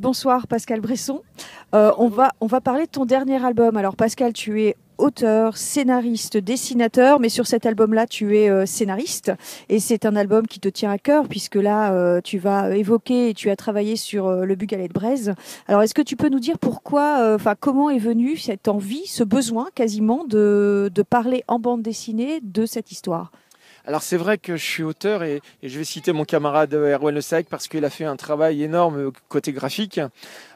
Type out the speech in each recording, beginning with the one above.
Bonsoir Pascal Bresson. Euh, on, va, on va parler de ton dernier album. Alors Pascal, tu es auteur, scénariste, dessinateur, mais sur cet album-là, tu es euh, scénariste. Et c'est un album qui te tient à cœur, puisque là, euh, tu vas évoquer et tu as travaillé sur le Bugalet de Braise. Alors, est-ce que tu peux nous dire pourquoi, enfin, comment est venue cette envie, ce besoin quasiment de parler en bande dessinée de cette histoire alors c'est vrai que je suis auteur et, je vais citer mon camarade euh, Erwan Le parce qu'il a fait un travail énorme euh, côté graphique.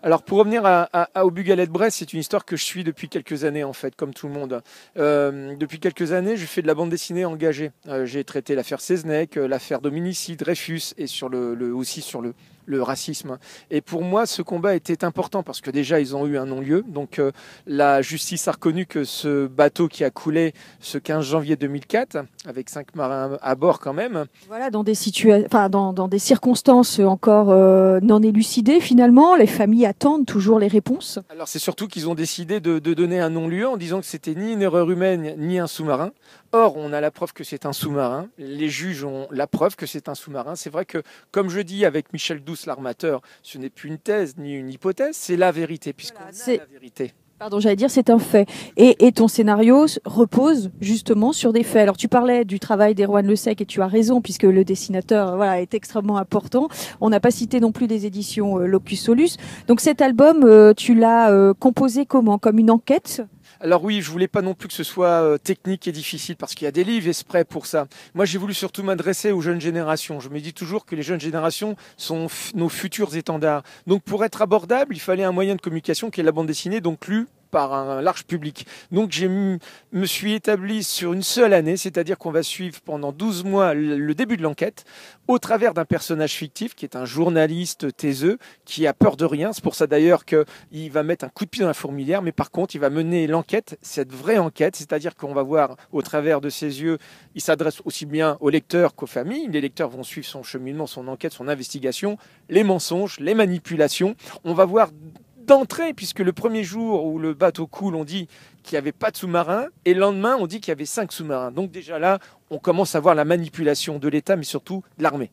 Alors pour revenir à, à, à de Brest, c'est une histoire que je suis depuis quelques années en fait, comme tout le monde. Euh, depuis quelques années, je fais de la bande dessinée engagée. j'ai traité l'affaire Seznec, l'affaire Dominici, Dreyfus et aussi sur le, le racisme. Et pour moi, ce combat était important parce que déjà, ils ont eu un non-lieu. Donc, euh, la justice a reconnu que ce bateau qui a coulé ce 15 janvier 2004, avec cinq marins à bord quand même. Voilà, dans des, situations, enfin, dans, des circonstances encore euh, non élucidées, finalement, les familles attendent toujours les réponses. Alors, c'est surtout qu'ils ont décidé de, donner un non-lieu en disant que c'était ni une erreur humaine, ni un sous-marin. Or, on a la preuve que c'est un sous-marin. Les juges ont la preuve que c'est un sous-marin. C'est vrai que, comme je dis avec Michel Doucet, l'armateur, ce n'est plus une thèse ni une hypothèse, c'est la vérité, puisqu'on Pardon, j'allais dire, c'est un fait. Et, ton scénario repose justement sur des faits. Alors, tu parlais du travail d'Erwan Le Sec et tu as raison, puisque le dessinateur euh, voilà, est extrêmement important. On n'a pas cité non plus des éditions euh, Locus Solus. Donc, cet album, euh, tu l'as composé comment Comme une enquête alors oui, je voulais pas non plus que ce soit euh, technique et difficile parce qu'il y a des livres exprès pour ça. Moi, j'ai voulu surtout m'adresser aux jeunes générations. Je me dis toujours que les jeunes générations sont nos futurs étendards. Donc pour être abordable, il fallait un moyen de communication qui est la bande dessinée, donc lu par un large public. Donc je me suis établi sur une seule année, c'est-à-dire qu'on va suivre pendant 12 mois le début de l'enquête au travers d'un personnage fictif qui est un journaliste taiseux qui a peur de rien. C'est pour ça d'ailleurs qu'il va mettre un coup de pied dans la fourmilière, mais par contre il va mener l'enquête, cette vraie enquête, c'est-à-dire qu'on va voir au travers de ses yeux, il s'adresse aussi bien aux lecteurs qu'aux familles. Les lecteurs vont suivre son cheminement, son enquête, son investigation, les mensonges, les manipulations. On va voir d'entrée, puisque le premier jour où le bateau coule, on dit qu'il n'y avait pas de sous-marin, et le lendemain, on dit qu'il y avait cinq sous-marins. Donc déjà là, on commence à voir la manipulation de l'État, mais surtout de l'armée.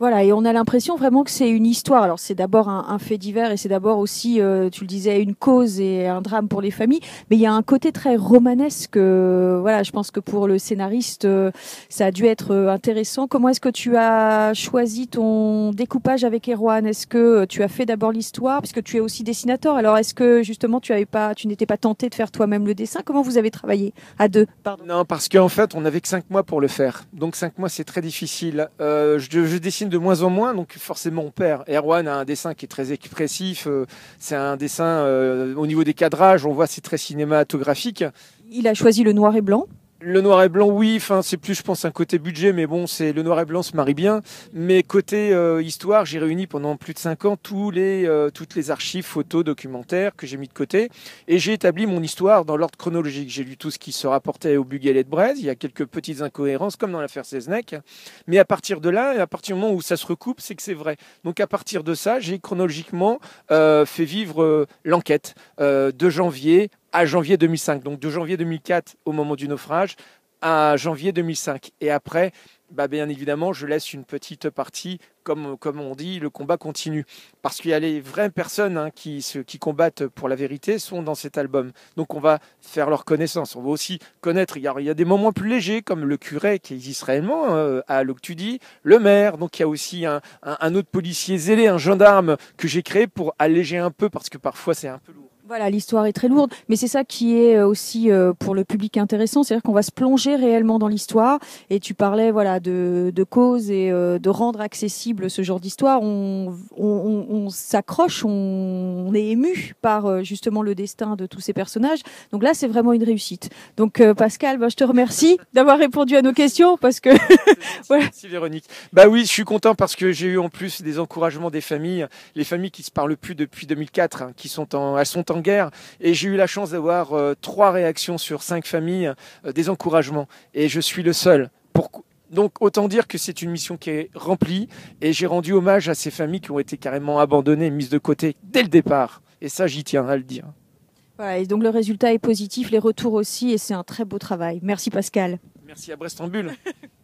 Voilà, et on a l'impression vraiment que c'est une histoire. Alors c'est d'abord un, fait divers et c'est d'abord aussi, euh, tu le disais, une cause et un drame pour les familles. Mais il y a un côté très romanesque. Euh, voilà, je pense que pour le scénariste, euh, ça a dû être intéressant. Comment est-ce que tu as choisi ton découpage avec Erwan Est-ce que tu as fait d'abord l'histoire, puisque tu es aussi dessinateur Alors est-ce que justement tu avais pas, tu n'étais pas tenté de faire toi-même le dessin Comment vous avez travaillé à deux Pardon. Non, parce qu'en fait, on n'avait que cinq mois pour le faire. Donc cinq mois, c'est très difficile. je, je dessine de moins en moins, donc forcément on perd. Erwan a un dessin qui est très expressif, euh, c'est un dessin euh, au niveau des cadrages, on voit c'est très cinématographique. Il a choisi le noir et blanc le noir et blanc, oui, enfin, c'est plus, je pense, un côté budget, mais bon, c'est le noir et blanc se marie bien. Mais côté euh, histoire, j'ai réuni pendant plus de cinq ans tous les, euh, toutes les archives, photos, documentaires que j'ai mis de côté, et j'ai établi mon histoire dans l'ordre chronologique. J'ai lu tout ce qui se rapportait au Bugalet de Braise. Il y a quelques petites incohérences, comme dans l'affaire Seznec, mais à partir de là, et à partir du moment où ça se recoupe, c'est que c'est vrai. Donc à partir de ça, j'ai chronologiquement euh, fait vivre l'enquête de janvier à janvier 2005. Donc de janvier 2004 au moment du naufrage à janvier 2005. Et après, bah bien évidemment, je laisse une petite partie, comme, comme on dit, le combat continue. Parce qu'il y a les vraies personnes hein, qui, se, qui combattent pour la vérité sont dans cet album. Donc on va faire leur connaissance. On va aussi connaître, il y a, il des moments plus légers, comme le curé qui existe réellement euh, à Loctudie, le maire, donc il y a aussi un, un, un autre policier zélé, un gendarme que j'ai créé pour alléger un peu, parce que parfois c'est un peu lourd. Voilà, l'histoire est très lourde, mais c'est ça qui est euh, aussi euh, pour le public intéressant, c'est-à-dire qu'on va se plonger réellement dans l'histoire. Et tu parlais, voilà, de, de cause et euh, de rendre accessible ce genre d'histoire. On, on, on, s'accroche, on, est ému par justement le destin de tous ces personnages. Donc là, c'est vraiment une réussite. Donc Pascal, bah, je te remercie d'avoir répondu à nos questions parce que voilà. Merci Véronique. Bah oui, je suis content parce que j'ai eu en plus des encouragements des familles, les familles qui se parlent plus depuis 2004, hein, qui sont en, elles sont en guerre. Et j'ai eu la chance d'avoir euh, trois réactions sur cinq familles, euh, des encouragements. Et je suis le seul. donc autant dire que c'est une mission qui est remplie et j'ai rendu hommage à ces familles qui ont été carrément abandonnées, mises de côté dès le départ. Et ça, j'y tiens à le dire. Voilà, et donc le résultat est positif, les retours aussi, et c'est un très beau travail. Merci Pascal. Merci à Brest